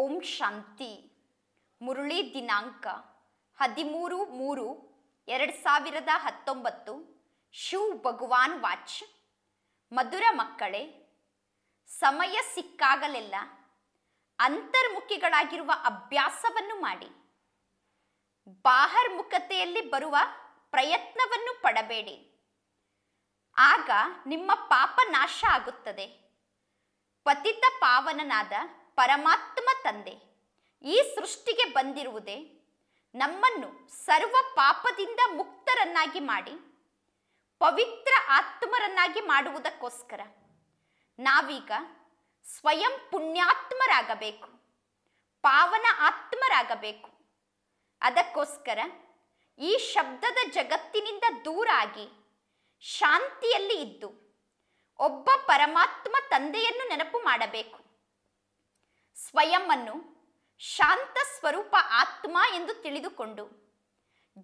ಓಂ ಶಾಂತಿ ಮುರುಳಿ ದಿನಾಂಕ ಹದಿಮೂರು ಮೂರು ಎರಡು ಸಾವಿರದ ಹತ್ತೊಂಬತ್ತು ಶಿವ್ ಭಗವಾನ್ ವಾಚ್ ಮಧುರ ಮಕ್ಕಳೇ ಸಮಯ ಸಿಕ್ಕಾಗಲೆಲ್ಲ ಅಂತರ್ಮುಖಿಗಳಾಗಿರುವ ಅಭ್ಯಾಸವನ್ನು ಮಾಡಿ ಬಾಹರ್ಮುಖತೆಯಲ್ಲಿ ಬರುವ ಪ್ರಯತ್ನವನ್ನು ಪಡಬೇಡಿ ಆಗ ನಿಮ್ಮ ಪಾಪ ನಾಶ ಆಗುತ್ತದೆ ಪತಿತ ಪಾವನನಾದ ಪರಮಾತ್ಮ ತಂದೆ ಈ ಸೃಷ್ಟಿಗೆ ಬಂದಿರುವುದೇ ನಮ್ಮನ್ನು ಸರ್ವ ಪಾಪದಿಂದ ಮುಕ್ತರನ್ನಾಗಿ ಮಾಡಿ ಪವಿತ್ರ ಆತ್ಮರನ್ನಾಗಿ ಮಾಡುವುದಕ್ಕೋಸ್ಕರ ನಾವೀಗ ಸ್ವಯಂ ಪುಣ್ಯಾತ್ಮರಾಗಬೇಕು ಪಾವನ ಆತ್ಮರಾಗಬೇಕು ಅದಕ್ಕೋಸ್ಕರ ಈ ಶಬ್ದದ ಜಗತ್ತಿನಿಂದ ದೂರಾಗಿ ಶಾಂತಿಯಲ್ಲಿ ಇದ್ದು ಒಬ್ಬ ಪರಮಾತ್ಮ ತಂದೆಯನ್ನು ನೆನಪು ಮಾಡಬೇಕು ಸ್ವಯಂ ಶಾಂತ ಸ್ವರೂಪ ಆತ್ಮ ಎಂದು ತಿಳಿದುಕೊಂಡು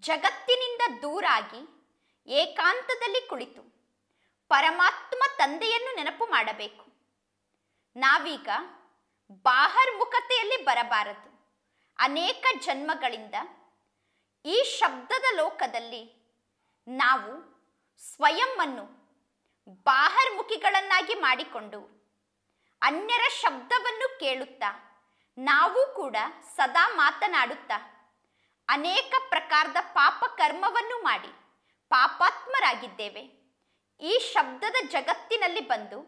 ಜಗತ್ತಿನಿಂದ ದೂರಾಗಿ ಏಕಾಂತದಲ್ಲಿ ಕುಳಿತು ಪರಮಾತ್ಮ ತಂದೆಯನ್ನು ನೆನಪು ಮಾಡಬೇಕು ನಾವೀಗ ಬಾಹರ್ಮುಖತೆಯಲ್ಲಿ ಬರಬಾರದು ಅನೇಕ ಜನ್ಮಗಳಿಂದ ಈ ಶಬ್ದದ ಲೋಕದಲ್ಲಿ ನಾವು ಸ್ವಯಂ ಅನ್ನು ಬಾಹರ್ಮುಖಿಗಳನ್ನಾಗಿ ಮಾಡಿಕೊಂಡು ಅನ್ಯರ ಶಬ್ದವನ್ನು ಕೇಳುತ್ತಾ ನಾವು ಕೂಡ ಸದಾ ಮಾತನಾಡುತ್ತಾ ಅನೇಕ ಪ್ರಕಾರದ ಪಾಪ ಕರ್ಮವನ್ನು ಮಾಡಿ ಪಾಪಾತ್ಮರಾಗಿದ್ದೇವೆ ಈ ಶಬ್ದದ ಜಗತ್ತಿನಲ್ಲಿ ಬಂದು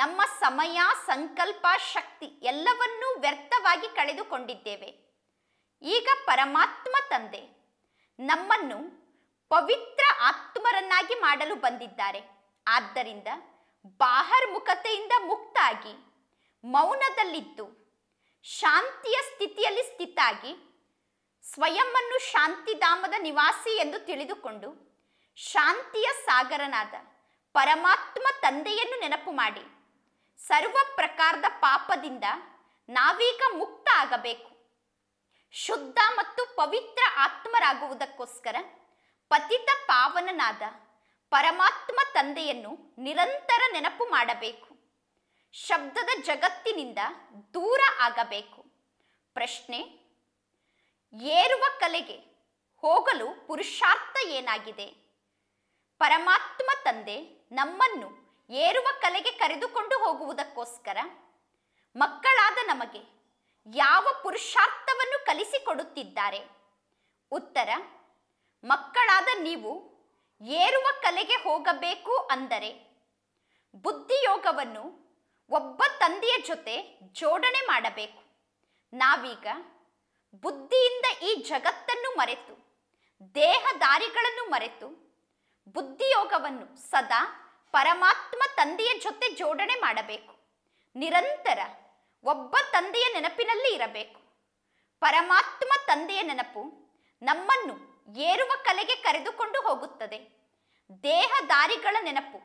ನಮ್ಮ ಸಮಯ ಸಂಕಲ್ಪ ಶಕ್ತಿ ಎಲ್ಲವನ್ನೂ ವ್ಯರ್ಥವಾಗಿ ಕಳೆದುಕೊಂಡಿದ್ದೇವೆ ಈಗ ಪರಮಾತ್ಮ ತಂದೆ ನಮ್ಮನ್ನು ಪವಿತ್ರ ಆತ್ಮರನ್ನಾಗಿ ಮಾಡಲು ಬಂದಿದ್ದಾರೆ ಆದ್ದರಿಂದ ಬಾಹರ್ಮುಖತೆಯಿಂದ ಮುಕ್ತಾಗಿ ಮೌನದಲ್ಲಿದ್ದು ಶಾಂತಿಯ ಸ್ಥಿತಿಯಲ್ಲಿ ಸ್ಥಿತಾಗಿ ಸ್ವಯಂವನ್ನು ಶಾಂತಿಧಾಮದ ನಿವಾಸಿ ಎಂದು ತಿಳಿದುಕೊಂಡು ಶಾಂತಿಯ ಸಾಗರನಾದ ಪರಮಾತ್ಮ ತಂದೆಯನ್ನು ನೆನಪು ಮಾಡಿ ಸರ್ವ ಪ್ರಕಾರದ ಪಾಪದಿಂದ ನಾವೀಗ ಮುಕ್ತ ಆಗಬೇಕು ಶುದ್ಧ ಮತ್ತು ಪವಿತ್ರ ಆತ್ಮರಾಗುವುದಕ್ಕೋಸ್ಕರ ಪತಿತ ಪಾವನನಾದ ಪರಮಾತ್ಮ ತಂದೆಯನ್ನು ನಿರಂತರ ನೆನಪು ಮಾಡಬೇಕು ಶಬ್ದದ ಜಗತ್ತಿನಿಂದ ದೂರ ಆಗಬೇಕು ಪ್ರಶ್ನೆ ಏರುವ ಕಲೆಗೆ ಹೋಗಲು ಪುರುಷಾರ್ಥ ಏನಾಗಿದೆ ಪರಮಾತ್ಮ ತಂದೆ ನಮ್ಮನ್ನು ಏರುವ ಕಲೆಗೆ ಕರೆದುಕೊಂಡು ಹೋಗುವುದಕ್ಕೋಸ್ಕರ ಮಕ್ಕಳಾದ ನಮಗೆ ಯಾವ ಪುರುಷಾರ್ಥವನ್ನು ಕಲಿಸಿಕೊಡುತ್ತಿದ್ದಾರೆ ಉತ್ತರ ಮಕ್ಕಳಾದ ನೀವು ಏರುವ ಕಲೆಗೆ ಹೋಗಬೇಕು ಅಂದರೆ ಬುದ್ಧಿಯೋಗವನ್ನು ಒಬ್ಬ ತಂದೆಯ ಜೊತೆ ಜೋಡಣೆ ಮಾಡಬೇಕು ನಾವೀಗ ಬುದ್ಧಿಯಿಂದ ಈ ಜಗತ್ತನ್ನು ಮರೆತು ದೇಹದಾರಿಗಳನ್ನು ಮರೆತು ಬುದ್ಧಿಯೋಗವನ್ನು ಸದಾ ಪರಮಾತ್ಮ ತಂದೆಯ ಜೊತೆ ಜೋಡಣೆ ಮಾಡಬೇಕು ನಿರಂತರ ಒಬ್ಬ ತಂದೆಯ ನೆನಪಿನಲ್ಲಿ ಇರಬೇಕು ಪರಮಾತ್ಮ ತಂದೆಯ ನೆನಪು ನಮ್ಮನ್ನು ಏರುವ ಕಲೆಗೆ ಕರೆದುಕೊಂಡು ಹೋಗುತ್ತದೆ ದೇಹ ದಾರಿಗಳ ನೆನಪು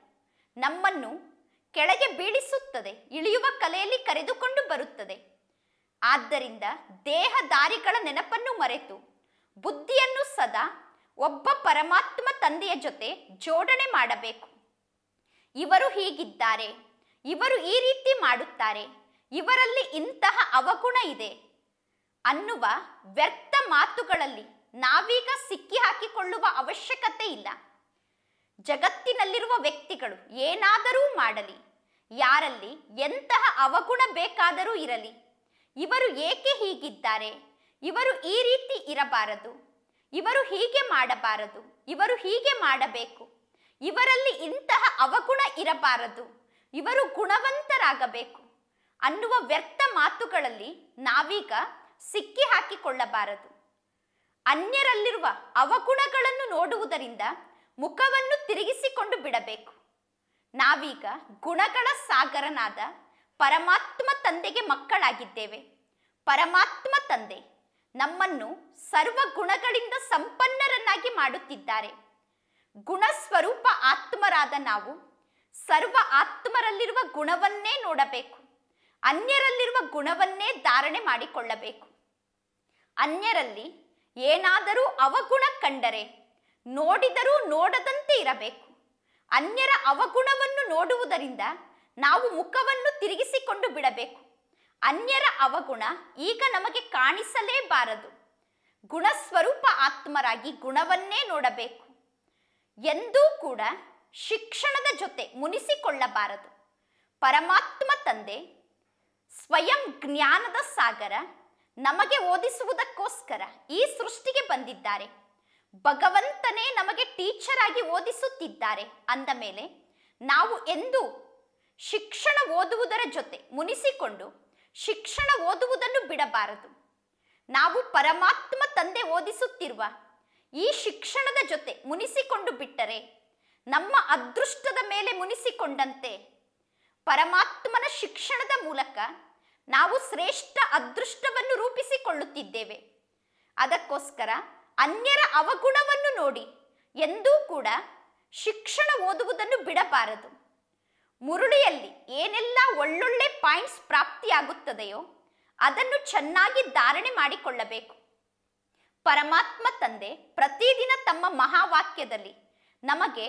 ನಮ್ಮನ್ನು ಕೆಳಗೆ ಬೀಳಿಸುತ್ತದೆ ಇಳಿಯುವ ಕಲೆಯಲ್ಲಿ ಕರೆದುಕೊಂಡು ಬರುತ್ತದೆ ಆದ್ದರಿಂದ ದೇಹ ದಾರಿಗಳ ನೆನಪನ್ನು ಮರೆತು ಬುದ್ಧಿಯನ್ನು ಸದಾ ಒಬ್ಬ ಪರಮಾತ್ಮ ತಂದೆಯ ಜೊತೆ ಜೋಡಣೆ ಮಾಡಬೇಕು ಇವರು ಹೀಗಿದ್ದಾರೆ ಇವರು ಈ ರೀತಿ ಮಾಡುತ್ತಾರೆ ಇವರಲ್ಲಿ ಇಂತಹ ಅವಗುಣ ಇದೆ ಅನ್ನುವ ವ್ಯರ್ಥ ಮಾತುಗಳಲ್ಲಿ ನಾವೀಗ ಸಿಕ್ಕಿ ಹಾಕಿಕೊಳ್ಳುವ ಅವಶ್ಯಕತೆ ಇಲ್ಲ ಜಗತ್ತಿನಲ್ಲಿರುವ ವ್ಯಕ್ತಿಗಳು ಏನಾದರೂ ಮಾಡಲಿ ಯಾರಲ್ಲಿ ಎಂತಹ ಅವಗುಣ ಬೇಕಾದರೂ ಇರಲಿ ಇವರು ಏಕೆ ಹೀಗಿದ್ದಾರೆ ಇವರು ಈ ರೀತಿ ಇರಬಾರದು ಇವರು ಹೀಗೆ ಮಾಡಬಾರದು ಇವರು ಹೀಗೆ ಮಾಡಬೇಕು ಇವರಲ್ಲಿ ಇಂತಹ ಅವಗುಣ ಇರಬಾರದು ಇವರು ಗುಣವಂತರಾಗಬೇಕು ಅನ್ನುವ ವ್ಯರ್ಥ ಮಾತುಗಳಲ್ಲಿ ನಾವೀಗ ಸಿಕ್ಕಿ ಹಾಕಿಕೊಳ್ಳಬಾರದು ಅನ್ಯರಲ್ಲಿರುವ ಅವಗುಣಗಳನ್ನು ನೋಡುವುದರಿಂದ ಮುಖವನ್ನು ತಿರುಗಿಸಿಕೊಂಡು ಬಿಡಬೇಕು ನಾವೀಗ ಗುಣಗಳ ಸಾಗರನಾದ ಪರಮಾತ್ಮ ತಂದೆಗೆ ಮಕ್ಕಳಾಗಿದ್ದೇವೆ ಪರಮಾತ್ಮ ತಂದೆ ನಮ್ಮನ್ನು ಸರ್ವ ಗುಣಗಳಿಂದ ಸಂಪನ್ನರನ್ನಾಗಿ ಮಾಡುತ್ತಿದ್ದಾರೆ ಗುಣ ಸ್ವರೂಪ ಆತ್ಮರಾದ ನಾವು ಸರ್ವ ಆತ್ಮರಲ್ಲಿರುವ ಗುಣವನ್ನೇ ನೋಡಬೇಕು ಅನ್ಯರಲ್ಲಿರುವ ಗುಣವನ್ನೇ ಧಾರಣೆ ಮಾಡಿಕೊಳ್ಳಬೇಕು ಅನ್ಯರಲ್ಲಿ ಏನಾದರೂ ಅವಗುಣ ಕಂಡರೆ ನೋಡಿದರೂ ನೋಡದಂತೆ ಇರಬೇಕು ಅನ್ಯರ ಅವಗುಣವನ್ನು ನೋಡುವುದರಿಂದ ನಾವು ಮುಖವನ್ನು ತಿರುಗಿಸಿಕೊಂಡು ಬಿಡಬೇಕು ಅನ್ಯರ ಅವಗುಣ ಈಗ ನಮಗೆ ಕಾಣಿಸಲೇಬಾರದು ಗುಣಸ್ವರೂಪ ಆತ್ಮರಾಗಿ ಗುಣವನ್ನೇ ನೋಡಬೇಕು ಎಂದೂ ಕೂಡ ಶಿಕ್ಷಣದ ಜೊತೆ ಮುನಿಸಿಕೊಳ್ಳಬಾರದು ಪರಮಾತ್ಮ ತಂದೆ ಸ್ವಯಂ ಜ್ಞಾನದ ಸಾಗರ ನಮಗೆ ಓದಿಸುವುದಕ್ಕೋಸ್ಕರ ಈ ಸೃಷ್ಟಿಗೆ ಬಂದಿದ್ದಾರೆ ಭಗವಂತನೇ ನಮಗೆ ಟೀಚರ್ ಆಗಿ ಓದಿಸುತ್ತಿದ್ದಾರೆ ಅಂದ ಮೇಲೆ ನಾವು ಎಂದು ಶಿಕ್ಷಣ ಓದುವುದರ ಜೊತೆ ಮುನಿಸಿಕೊಂಡು ಶಿಕ್ಷಣ ಓದುವುದನ್ನು ಬಿಡಬಾರದು ನಾವು ಪರಮಾತ್ಮ ತಂದೆ ಓದಿಸುತ್ತಿರುವ ಈ ಶಿಕ್ಷಣದ ಜೊತೆ ಮುನಿಸಿಕೊಂಡು ಬಿಟ್ಟರೆ ನಮ್ಮ ಅದೃಷ್ಟದ ಮೇಲೆ ಮುನಿಸಿಕೊಂಡಂತೆ ಪರಮಾತ್ಮನ ಶಿಕ್ಷಣದ ಮೂಲಕ ನಾವು ಶ್ರೇಷ್ಠ ಅದೃಷ್ಟವನ್ನು ರೂಪಿಸಿಕೊಳ್ಳುತ್ತಿದ್ದೇವೆ ಅದಕ್ಕೋಸ್ಕರ ಅನ್ಯರ ಅವಗುಣವನ್ನು ನೋಡಿ ಎಂದೂ ಕೂಡ ಶಿಕ್ಷಣ ಓದುವುದನ್ನು ಬಿಡಬಾರದು ಮುರುಳಿಯಲ್ಲಿ ಏನೆಲ್ಲ ಒಳ್ಳೊಳ್ಳೆ ಪಾಯಿಂಟ್ಸ್ ಪ್ರಾಪ್ತಿಯಾಗುತ್ತದೆಯೋ ಅದನ್ನು ಚೆನ್ನಾಗಿ ಧಾರಣೆ ಮಾಡಿಕೊಳ್ಳಬೇಕು ಪರಮಾತ್ಮ ತಂದೆ ಪ್ರತಿದಿನ ತಮ್ಮ ಮಹಾವಾಕ್ಯದಲ್ಲಿ ನಮಗೆ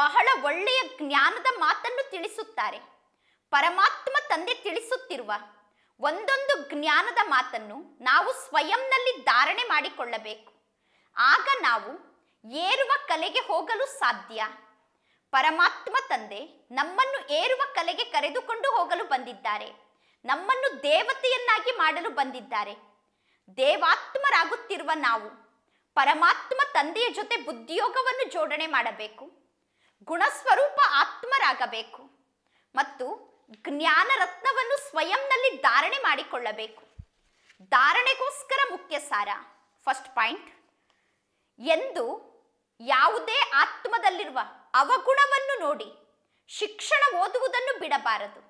ಬಹಳ ಒಳ್ಳೆಯ ಜ್ಞಾನದ ಮಾತನ್ನು ತಿಳಿಸುತ್ತಾರೆ ಪರಮಾತ್ಮ ತಂದೆ ತಿಳಿಸುತ್ತಿರುವ ಒಂದೊಂದು ಜ್ಞಾನದ ಮಾತನ್ನು ನಾವು ಸ್ವಯಂನಲ್ಲಿ ಧಾರಣೆ ಮಾಡಿಕೊಳ್ಳಬೇಕು ಆಗ ನಾವು ಏರುವ ಕಲೆಗೆ ಹೋಗಲು ಸಾಧ್ಯ ಪರಮಾತ್ಮ ತಂದೆ ನಮ್ಮನ್ನು ಏರುವ ಕಲೆಗೆ ಕರೆದುಕೊಂಡು ಹೋಗಲು ಬಂದಿದ್ದಾರೆ ನಮ್ಮನ್ನು ದೇವತೆಯನ್ನಾಗಿ ಮಾಡಲು ಬಂದಿದ್ದಾರೆ ದೇವಾತ್ಮರಾಗುತ್ತಿರುವ ನಾವು ಪರಮಾತ್ಮ ತಂದೆಯ ಜೊತೆ ಬುದ್ಧಿಯೋಗವನ್ನು ಜೋಡಣೆ ಮಾಡಬೇಕು ಗುಣಸ್ವರೂಪ ಆತ್ಮರಾಗಬೇಕು ಮತ್ತು ಜ್ಞಾನ ರತ್ನವನ್ನು ಸ್ವಯಂನಲ್ಲಿ ಧಾರಣೆ ಮಾಡಿಕೊಳ್ಳಬೇಕು ಧಾರಣೆಗೋಸ್ಕರ ಮುಖ್ಯ ಸಾರ ಫಸ್ಟ್ ಪಾಯಿಂಟ್ ಎಂದು ಯಾವುದೇ ಆತ್ಮದಲ್ಲಿರುವ ಅವಗುಣವನ್ನು ನೋಡಿ ಶಿಕ್ಷಣ ಓದುವುದನ್ನು ಬಿಡಬಾರದು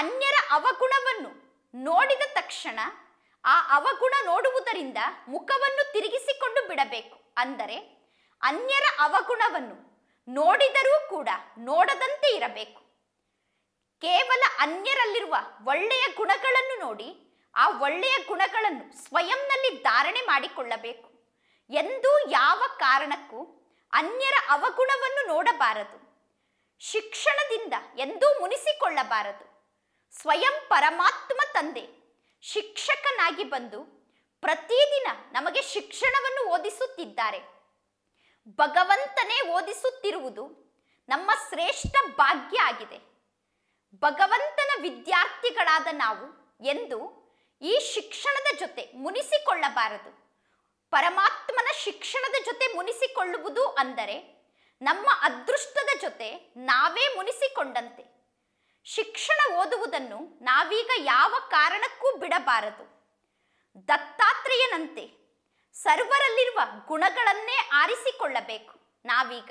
ಅನ್ಯರ ಅವಗುಣವನ್ನು ನೋಡಿದ ತಕ್ಷಣ ಆ ಅವಗುಣ ನೋಡುವುದರಿಂದ ಮುಖವನ್ನು ತಿರುಗಿಸಿಕೊಂಡು ಬಿಡಬೇಕು ಅಂದರೆ ಅನ್ಯರ ಅವಗುಣವನ್ನು ನೋಡಿದರೂ ಕೂಡ ನೋಡದಂತೆ ಇರಬೇಕು ಕೇವಲ ಅನ್ಯರಲ್ಲಿರುವ ಒಳ್ಳೆಯ ಗುಣಗಳನ್ನು ನೋಡಿ ಆ ಒಳ್ಳೆಯ ಗುಣಗಳನ್ನು ಸ್ವಯಂನಲ್ಲಿ ಧಾರಣೆ ಮಾಡಿಕೊಳ್ಳಬೇಕು ಎಂದೂ ಯಾವ ಕಾರಣಕ್ಕೂ ಅನ್ಯರ ಅವಗುಣವನ್ನು ನೋಡಬಾರದು ಶಿಕ್ಷಣದಿಂದ ಎಂದೂ ಮುನಿಸಿಕೊಳ್ಳಬಾರದು ಸ್ವಯಂ ಪರಮಾತ್ಮ ತಂದೆ ಶಿಕ್ಷಕನಾಗಿ ಬಂದು ಪ್ರತಿದಿನ ನಮಗೆ ಶಿಕ್ಷಣವನ್ನು ಓದಿಸುತ್ತಿದ್ದಾರೆ ಭಗವಂತನೇ ಓದಿಸುತ್ತಿರುವುದು ನಮ್ಮ ಶ್ರೇಷ್ಠ ಭಾಗ್ಯ ಆಗಿದೆ ಭಗವಂತನ ವಿದ್ಯಾರ್ಥಿಗಳಾದ ನಾವು ಎಂದು ಈ ಶಿಕ್ಷಣದ ಜೊತೆ ಮುನಿಸಿಕೊಳ್ಳಬಾರದು ಪರಮಾತ್ಮನ ಶಿಕ್ಷಣದ ಜೊತೆ ಮುನಿಸಿಕೊಳ್ಳುವುದು ಅಂದರೆ ನಮ್ಮ ಅದೃಷ್ಟದ ಜೊತೆ ನಾವೇ ಮುನಿಸಿಕೊಂಡಂತೆ ಶಿಕ್ಷಣ ಓದುವುದನ್ನು ನಾವೀಗ ಯಾವ ಕಾರಣಕ್ಕೂ ಬಿಡಬಾರದು ದತ್ತಾತ್ರೇಯನಂತೆ ಸರ್ವರಲ್ಲಿರುವ ಗುಣಗಳನ್ನೇ ಆರಿಸಿಕೊಳ್ಳಬೇಕು ನಾವೀಗ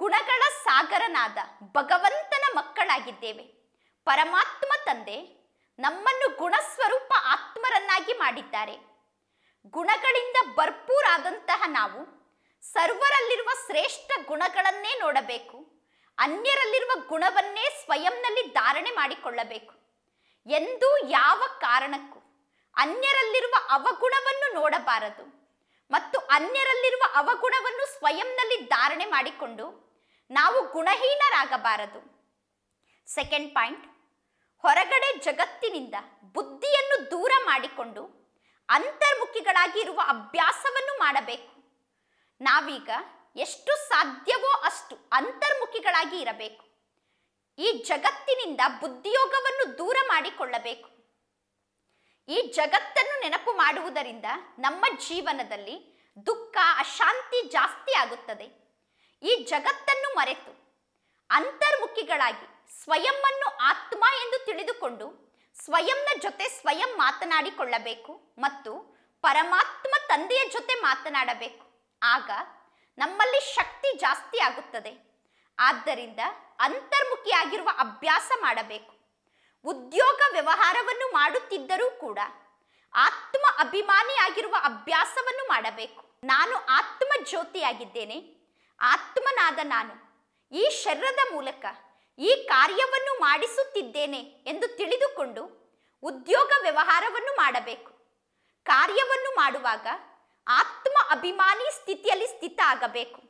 ಗುಣಗಳ ಸಾಗರನಾದ ಭಗವಂತನ ಮಕ್ಕಳಾಗಿದ್ದೇವೆ ಪರಮಾತ್ಮ ತಂದೆ ನಮ್ಮನ್ನು ಗುಣಸ್ವರೂಪ ಆತ್ಮರನ್ನಾಗಿ ಮಾಡಿದ್ದಾರೆ ಗುಣಗಳಿಂದ ಭರ್ಪೂರಾದಂತಹ ನಾವು ಸರ್ವರಲ್ಲಿರುವ ಶ್ರೇಷ್ಠ ಗುಣಗಳನ್ನೇ ನೋಡಬೇಕು ಅನ್ಯರಲ್ಲಿರುವ ಗುಣವನ್ನೇ ಸ್ವಯಂನಲ್ಲಿ ಧಾರಣೆ ಮಾಡಿಕೊಳ್ಳಬೇಕು ಎಂದು ಯಾವ ಕಾರಣಕ್ಕೂ ಅನ್ಯರಲ್ಲಿರುವ ಅವಗುಣವನ್ನು ನೋಡಬಾರದು ಮತ್ತು ಅನ್ಯರಲ್ಲಿರುವ ಅವಗುಣವನ್ನು ಸ್ವಯಂನಲ್ಲಿ ಧಾರಣೆ ಮಾಡಿಕೊಂಡು ನಾವು ಗುಣಹೀನರಾಗಬಾರದು ಸೆಕೆಂಡ್ ಪಾಯಿಂಟ್ ಹೊರಗಡೆ ಜಗತ್ತಿನಿಂದ ಬುದ್ಧಿಯನ್ನು ದೂರ ಮಾಡಿಕೊಂಡು ಅಂತರ್ಮುಖಿಗಳಾಗಿರುವ ಅಭ್ಯಾಸವನ್ನು ಮಾಡಬೇಕು ನಾವೀಗ ಎಷ್ಟು ಸಾಧ್ಯವೋ ಅಷ್ಟು ಅಂತರ್ಮುಖಿಗಳಾಗಿ ಇರಬೇಕು ಈ ಜಗತ್ತಿನಿಂದ ಬುದ್ಧಿಯೋಗವನ್ನು ದೂರ ಮಾಡಿಕೊಳ್ಳಬೇಕು ಈ ಜಗತ್ತನ್ನು ನೆನಪು ಮಾಡುವುದರಿಂದ ನಮ್ಮ ಜೀವನದಲ್ಲಿ ದುಃಖ ಅಶಾಂತಿ ಜಾಸ್ತಿ ಆಗುತ್ತದೆ ಈ ಜಗತ್ತನ್ನು ಮರೆತು ಅಂತರ್ಮುಖಿಗಳಾಗಿ ಸ್ವಯಂ ಆತ್ಮ ಎಂದು ತಿಳಿದುಕೊಂಡು ಸ್ವಯಂನ ಜೊತೆ ಸ್ವಯಂ ಮಾತನಾಡಿಕೊಳ್ಳಬೇಕು ಮತ್ತು ಪರಮಾತ್ಮ ತಂದೆಯ ಜೊತೆ ಮಾತನಾಡಬೇಕು ಆಗ ನಮ್ಮಲ್ಲಿ ಶಕ್ತಿ ಜಾಸ್ತಿ ಆಗುತ್ತದೆ ಆದ್ದರಿಂದ ಅಂತರ್ಮುಖಿಯಾಗಿರುವ ಅಭ್ಯಾಸ ಮಾಡಬೇಕು ಉದ್ಯೋಗ ವ್ಯವಹಾರವನ್ನು ಮಾಡುತ್ತಿದ್ದರೂ ಕೂಡ ಆತ್ಮ ಅಭಿಮಾನಿಯಾಗಿರುವ ಅಭ್ಯಾಸವನ್ನು ಮಾಡಬೇಕು ನಾನು ಆತ್ಮ ಜ್ಯೋತಿಯಾಗಿದ್ದೇನೆ ಆತ್ಮನಾದ ನಾನು ಈ ಶರೀರದ ಮೂಲಕ ಈ ಕಾರ್ಯವನ್ನು ಮಾಡಿಸುತ್ತಿದ್ದೇನೆ ಎಂದು ತಿಳಿದುಕೊಂಡು ಉದ್ಯೋಗ ವ್ಯವಹಾರವನ್ನು ಮಾಡಬೇಕು ಕಾರ್ಯವನ್ನು ಮಾಡುವಾಗ ಆತ್ಮ ಅಭಿಮಾನಿ ಸ್ಥಿತಿಯಲ್ಲಿ ಸ್ಥಿತ ಆಗಬೇಕು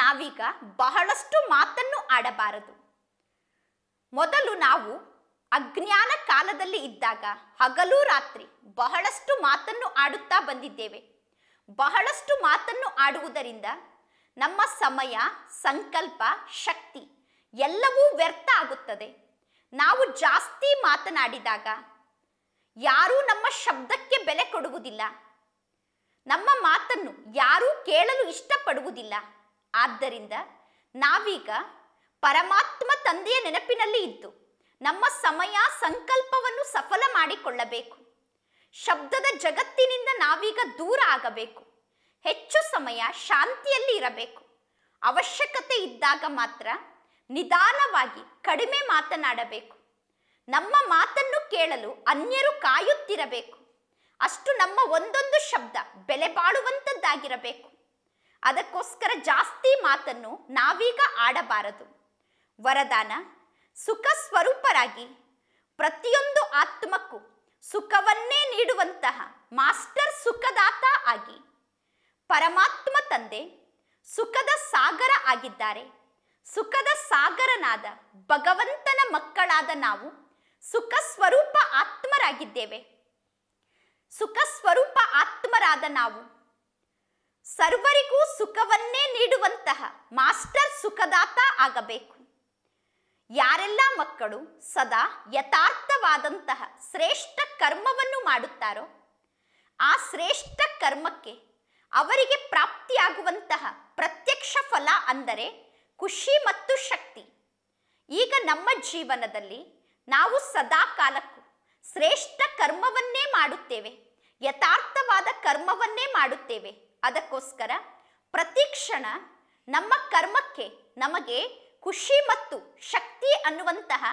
ನಾವೀಗ ಬಹಳಷ್ಟು ಮಾತನ್ನು ಆಡಬಾರದು ಮೊದಲು ನಾವು ಅಜ್ಞಾನ ಕಾಲದಲ್ಲಿ ಇದ್ದಾಗ ಹಗಲು ರಾತ್ರಿ ಬಹಳಷ್ಟು ಮಾತನ್ನು ಆಡುತ್ತಾ ಬಂದಿದ್ದೇವೆ ಬಹಳಷ್ಟು ಮಾತನ್ನು ಆಡುವುದರಿಂದ ನಮ್ಮ ಸಮಯ ಸಂಕಲ್ಪ ಶಕ್ತಿ ಎಲ್ಲವೂ ವ್ಯರ್ಥ ಆಗುತ್ತದೆ ನಾವು ಜಾಸ್ತಿ ಮಾತನಾಡಿದಾಗ ಯಾರೂ ನಮ್ಮ ಶಬ್ದಕ್ಕೆ ಬೆಲೆ ಕೊಡುವುದಿಲ್ಲ ನಮ್ಮ ಮಾತನ್ನು ಯಾರೂ ಕೇಳಲು ಇಷ್ಟಪಡುವುದಿಲ್ಲ ಆದ್ದರಿಂದ ನಾವೀಗ ಪರಮಾತ್ಮ ತಂದೆಯ ನೆನಪಿನಲ್ಲಿ ಇದ್ದು ನಮ್ಮ ಸಮಯ ಸಂಕಲ್ಪವನ್ನು ಸಫಲ ಮಾಡಿಕೊಳ್ಳಬೇಕು ಶಬ್ದದ ಜಗತ್ತಿನಿಂದ ನಾವೀಗ ದೂರ ಆಗಬೇಕು ಹೆಚ್ಚು ಸಮಯ ಶಾಂತಿಯಲ್ಲಿ ಇರಬೇಕು ಅವಶ್ಯಕತೆ ಇದ್ದಾಗ ಮಾತ್ರ ನಿಧಾನವಾಗಿ ಕಡಿಮೆ ಮಾತನಾಡಬೇಕು ನಮ್ಮ ಮಾತನ್ನು ಕೇಳಲು ಅನ್ಯರು ಕಾಯುತ್ತಿರಬೇಕು ಅಷ್ಟು ನಮ್ಮ ಒಂದೊಂದು ಶಬ್ದ ಬೆಲೆ ಬಾಳುವಂಥದ್ದಾಗಿರಬೇಕು ಅದಕ್ಕೋಸ್ಕರ ಜಾಸ್ತಿ ಮಾತನ್ನು ನಾವೀಗ ಆಡಬಾರದು ವರದಾನ ಸುಖ ಸ್ವರೂಪರಾಗಿ ಪ್ರತಿಯೊಂದು ಆತ್ಮಕ್ಕೂ ಸುಖವನ್ನೇ ನೀಡುವಂತಹ ಮಾಸ್ಟರ್ ಸುಖದಾತ ಆಗಿ ಪರಮಾತ್ಮ ತಂದೆ ಸುಖದ ಸಾಗರ ಆಗಿದ್ದಾರೆ ಸುಖದ ಸಾಗರನಾದ ಭಗವಂತನ ಮಕ್ಕಳಾದ ನಾವು ಸುಖ ಸ್ವರೂಪ ಆತ್ಮರಾಗಿದ್ದೇವೆ ಸುಖ ಸ್ವರೂಪ ಆತ್ಮರಾದ ನಾವು ಸರ್ವರಿಗೂ ಸುಖವನ್ನೇ ನೀಡುವಂತಹ ಮಾಸ್ಟರ್ ಸುಖದಾತ ಆಗಬೇಕು ಯಾರೆಲ್ಲ ಮಕ್ಕಳು ಸದಾ ಯಥಾರ್ಥವಾದಂತಹ ಶ್ರೇಷ್ಠ ಕರ್ಮವನ್ನು ಮಾಡುತ್ತಾರೋ ಆ ಶ್ರೇಷ್ಠ ಕರ್ಮಕ್ಕೆ ಅವರಿಗೆ ಪ್ರಾಪ್ತಿಯಾಗುವಂತಹ ಪ್ರತ್ಯಕ್ಷ ಫಲ ಅಂದರೆ ಖುಷಿ ಮತ್ತು ಶಕ್ತಿ ಈಗ ನಮ್ಮ ಜೀವನದಲ್ಲಿ ನಾವು ಸದಾ ಕಾಲಕ್ಕೂ ಶ್ರೇಷ್ಠ ಕರ್ಮವನ್ನೇ ಮಾಡುತ್ತೇವೆ ಯಥಾರ್ಥವಾದ ಕರ್ಮವನ್ನೇ ಮಾಡುತ್ತೇವೆ ಅದಕ್ಕೋಸ್ಕರ ಪ್ರತಿ ಕ್ಷಣ ನಮ್ಮ ಕರ್ಮಕ್ಕೆ ನಮಗೆ ಖುಷಿ ಮತ್ತು ಶಕ್ತಿ ಅನ್ನುವಂತಹ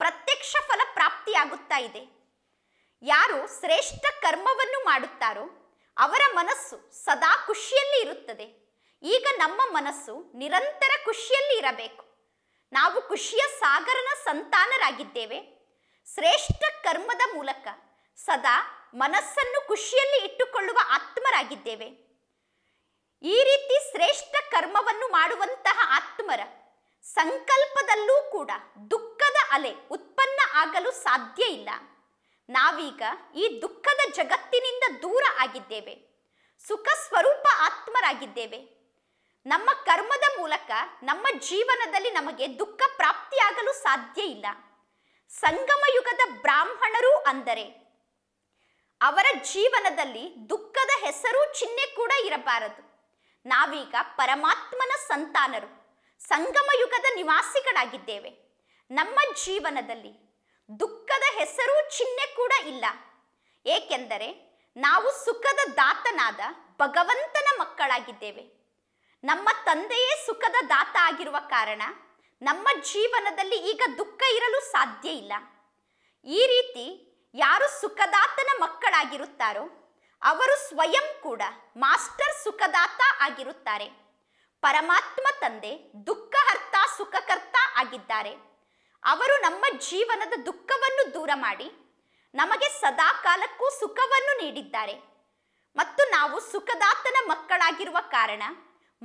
ಪ್ರತ್ಯಕ್ಷ ಫಲ ಪ್ರಾಪ್ತಿಯಾಗುತ್ತಾ ಇದೆ ಯಾರು ಶ್ರೇಷ್ಠ ಕರ್ಮವನ್ನು ಮಾಡುತ್ತಾರೋ ಅವರ ಮನಸ್ಸು ಸದಾ ಖುಷಿಯಲ್ಲಿ ಇರುತ್ತದೆ ಈಗ ನಮ್ಮ ಮನಸ್ಸು ನಿರಂತರ ಖುಷಿಯಲ್ಲಿ ಇರಬೇಕು ನಾವು ಖುಷಿಯ ಸಾಗರನ ಸಂತಾನರಾಗಿದ್ದೇವೆ ಶ್ರೇಷ್ಠ ಕರ್ಮದ ಮೂಲಕ ಸದಾ ಮನಸ್ಸನ್ನು ಖುಷಿಯಲ್ಲಿ ಇಟ್ಟುಕೊಳ್ಳುವ ಆತ್ಮರಾಗಿದ್ದೇವೆ ಈ ರೀತಿ ಶ್ರೇಷ್ಠ ಕರ್ಮವನ್ನು ಮಾಡುವಂತಹ ಆತ್ಮರ ಸಂಕಲ್ಪದಲ್ಲೂ ಕೂಡ ದುಃಖದ ಅಲೆ ಉತ್ಪನ್ನ ಆಗಲು ಸಾಧ್ಯ ಇಲ್ಲ ನಾವೀಗ ಈ ದುಃಖದ ಜಗತ್ತಿನಿಂದ ದೂರ ಆಗಿದ್ದೇವೆ ಸುಖ ಸ್ವರೂಪ ಆತ್ಮರಾಗಿದ್ದೇವೆ ನಮ್ಮ ಕರ್ಮದ ಮೂಲಕ ನಮ್ಮ ಜೀವನದಲ್ಲಿ ನಮಗೆ ದುಃಖ ಪ್ರಾಪ್ತಿಯಾಗಲು ಸಾಧ್ಯ ಇಲ್ಲ ಸಂಗಮ ಯುಗದ ಬ್ರಾಹ್ಮಣರು ಅಂದರೆ ಅವರ ಜೀವನದಲ್ಲಿ ದುಃಖದ ಹೆಸರು ಚಿಹ್ನೆ ಕೂಡ ಇರಬಾರದು ನಾವೀಗ ಪರಮಾತ್ಮನ ಸಂತಾನರು ಸಂಗಮ ಯುಗದ ನಿವಾಸಿಗಳಾಗಿದ್ದೇವೆ ನಮ್ಮ ಜೀವನದಲ್ಲಿ ದುಃಖದ ಹೆಸರು ಚಿಹ್ನೆ ಕೂಡ ಇಲ್ಲ ಏಕೆಂದರೆ ನಾವು ಸುಖದ ದಾತನಾದ ಭಗವಂತನ ಮಕ್ಕಳಾಗಿದ್ದೇವೆ ನಮ್ಮ ತಂದೆಯೇ ಸುಖದ ದಾತ ಆಗಿರುವ ಕಾರಣ ನಮ್ಮ ಜೀವನದಲ್ಲಿ ಈಗ ದುಃಖ ಇರಲು ಸಾಧ್ಯ ಇಲ್ಲ ಈ ರೀತಿ ಯಾರು ಸುಖದಾತನ ಮಕ್ಕಳಾಗಿರುತ್ತಾರೋ ಅವರು ಸ್ವಯಂ ಕೂಡ ಮಾಸ್ಟರ್ ಸುಖದಾತ ಆಗಿರುತ್ತಾರೆ ಪರಮಾತ್ಮ ತಂದೆ ದುಃಖಹರ್ತ ಸುಖಕರ್ತ ಆಗಿದ್ದಾರೆ ಅವರು ನಮ್ಮ ಜೀವನದ ದುಃಖವನ್ನು ದೂರ ಮಾಡಿ ನಮಗೆ ಸದಾ ಕಾಲಕ್ಕೂ ಸುಖವನ್ನು ನೀಡಿದ್ದಾರೆ ಮತ್ತು ನಾವು ಸುಖದಾತನ ಮಕ್ಕಳಾಗಿರುವ ಕಾರಣ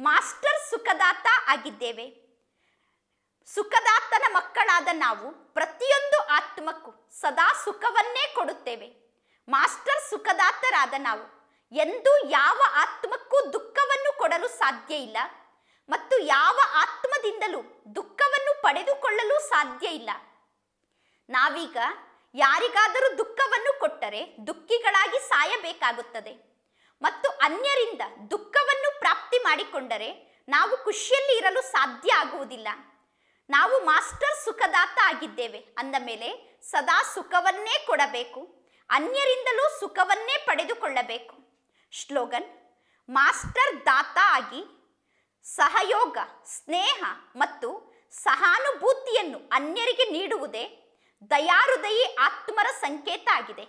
ಮಾಸ್ಟರ್ ಸುಖದಾತ ಆಗಿದ್ದೇವೆ ಸುಖದಾತನ ಮಕ್ಕಳಾದ ನಾವು ಪ್ರತಿಯೊಂದು ಆತ್ಮಕ್ಕೂ ಸದಾ ಸುಖವನ್ನೇ ಕೊಡುತ್ತೇವೆ ಮಾಸ್ಟರ್ ಸುಖದಾತರಾದ ನಾವು ಎಂದೂ ಯಾವ ಆತ್ಮಕ್ಕೂ ದುಃಖವನ್ನು ಕೊಡಲು ಸಾಧ್ಯ ಇಲ್ಲ ಮತ್ತು ಯಾವ ಆತ್ಮದಿಂದಲೂ ದುಃಖವನ್ನು ಪಡೆದುಕೊಳ್ಳಲು ಸಾಧ್ಯ ಇಲ್ಲ ನಾವೀಗ ಯಾರಿಗಾದರೂ ದುಃಖವನ್ನು ಕೊಟ್ಟರೆ ದುಃಖಿಗಳಾಗಿ ಸಾಯಬೇಕಾಗುತ್ತದೆ ಮತ್ತು ಅನ್ಯರಿಂದ ದುಃಖವನ್ನು ಪ್ರಾಪ್ತಿ ಮಾಡಿಕೊಂಡರೆ ನಾವು ಖುಷಿಯಲ್ಲಿ ಇರಲು ಸಾಧ್ಯ ಆಗುವುದಿಲ್ಲ ನಾವು ಮಾಸ್ಟರ್ ಸುಖದಾತ ಆಗಿದ್ದೇವೆ ಅಂದ ಮೇಲೆ ಸದಾ ಸುಖವನ್ನೇ ಕೊಡಬೇಕು ಅನ್ಯರಿಂದಲೂ ಸುಖವನ್ನೇ ಪಡೆದುಕೊಳ್ಳಬೇಕು ಶ್ಲೋಗನ್ ಮಾಸ್ಟರ್ ದಾತ ಆಗಿ ಸಹಯೋಗ ಸ್ನೇಹ ಮತ್ತು ಸಹಾನುಭೂತಿಯನ್ನು ಅನ್ಯರಿಗೆ ನೀಡುವುದೇ ದಯಾಹೃದಯಿ ಆತ್ಮರ ಸಂಕೇತ ಆಗಿದೆ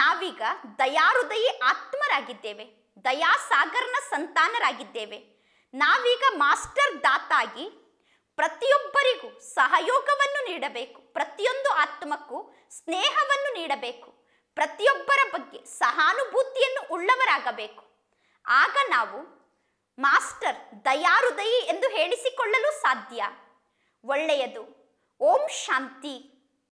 ನಾವೀಗ ದಯಾಹೃದಯಿ ಆತ್ಮರಾಗಿದ್ದೇವೆ ದಯಾಸಾಗರನ ಸಂತಾನರಾಗಿದ್ದೇವೆ ನಾವೀಗ ಮಾಸ್ಟರ್ ದಾತಾಗಿ ಪ್ರತಿಯೊಬ್ಬರಿಗೂ ಸಹಯೋಗವನ್ನು ನೀಡಬೇಕು ಪ್ರತಿಯೊಂದು ಆತ್ಮಕ್ಕೂ ಸ್ನೇಹವನ್ನು ನೀಡಬೇಕು ಪ್ರತಿಯೊಬ್ಬರ ಬಗ್ಗೆ ಸಹಾನುಭೂತಿಯನ್ನು ಉಳ್ಳವರಾಗಬೇಕು ಆಗ ನಾವು ಮಾಸ್ಟರ್ ದಯಾರುದಯಿ ಎಂದು ಹೇಳಿಸಿಕೊಳ್ಳಲು ಸಾಧ್ಯ ಒಳ್ಳೆಯದು ಓಂ ಶಾಂತಿ